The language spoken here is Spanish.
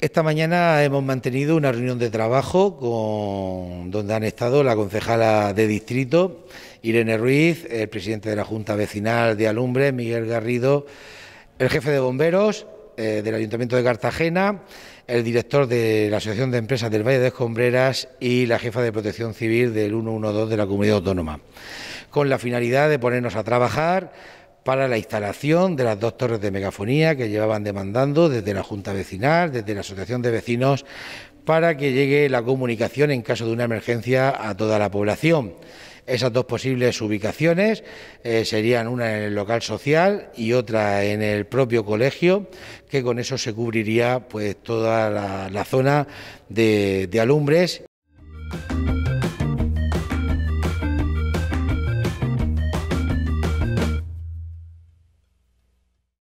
Esta mañana hemos mantenido una reunión de trabajo con, donde han estado la concejala de distrito, Irene Ruiz, el presidente de la Junta Vecinal de Alumbre, Miguel Garrido, el jefe de bomberos eh, del Ayuntamiento de Cartagena, el director de la Asociación de Empresas del Valle de Escombreras y la jefa de Protección Civil del 112 de la Comunidad Autónoma, con la finalidad de ponernos a trabajar para la instalación de las dos torres de megafonía que llevaban demandando desde la Junta Vecinal, desde la Asociación de Vecinos, para que llegue la comunicación en caso de una emergencia a toda la población. Esas dos posibles ubicaciones eh, serían una en el local social y otra en el propio colegio, que con eso se cubriría pues toda la, zona de, de alumbres